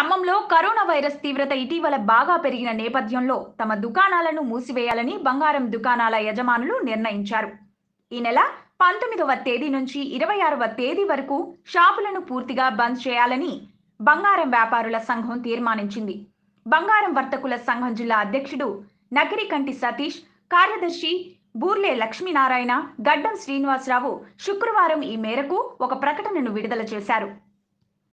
ఖమ్మంలో corona virus తీవ్రత ఇటీవల బాగా పెరిగిన నేపథ్యంలో తమ దుకాణాలను మూసివేయాలని బంగారం దుకాణాల యజమానులు నిర్ణయించారు ఈ నెల పంతొమ్మిదవ తేదీ నుంచి ఇరవై ఆరవ తేదీ వరకు షాపులను పూర్తిగా బంద్ చేయాలని బంగారం వ్యాపారుల సంఘం తీర్మానించింది బంగారం వర్తకుల సంఘం జిల్లా అధ్యక్షుడు కంటి సతీష్ కార్యదర్శి బూర్లే లక్ష్మీనారాయణ గడ్డం శ్రీనివాసరావు శుక్రవారం ఈ మేరకు ఒక ప్రకటనను విడుదల చేశారు